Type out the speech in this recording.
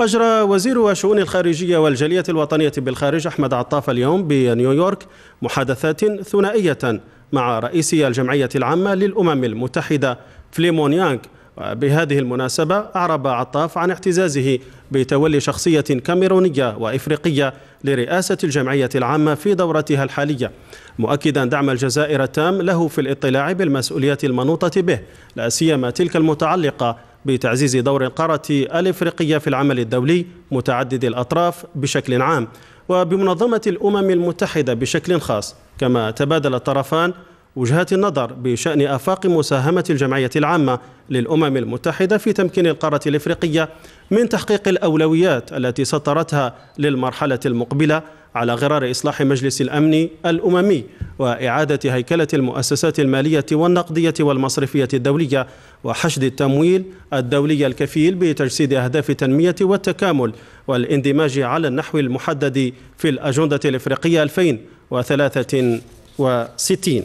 أجرى وزير شؤون الخارجية والجالية الوطنية بالخارج أحمد عطاف اليوم بنيويورك محادثات ثنائية مع رئيس الجمعية العامة للأمم المتحدة فليمون يانغ بهذه المناسبة أعرب عطاف عن اعتزازه بتولي شخصية كاميرونية وإفريقية لرئاسة الجمعية العامة في دورتها الحالية مؤكدا دعم الجزائر التام له في الاطلاع بالمسؤوليات المنوطة به لا سيما تلك المتعلقة بتعزيز دور القارة الإفريقية في العمل الدولي متعدد الأطراف بشكل عام وبمنظمة الأمم المتحدة بشكل خاص كما تبادل الطرفان وجهات النظر بشأن آفاق مساهمة الجمعية العامة للأمم المتحدة في تمكين القارة الإفريقية من تحقيق الأولويات التي سطرتها للمرحلة المقبلة على غرار إصلاح مجلس الأمن الأممي وإعادة هيكلة المؤسسات المالية والنقدية والمصرفية الدولية وحشد التمويل الدولي الكفيل بتجسيد أهداف التنمية والتكامل والاندماج على النحو المحدد في الأجندة الإفريقية 2063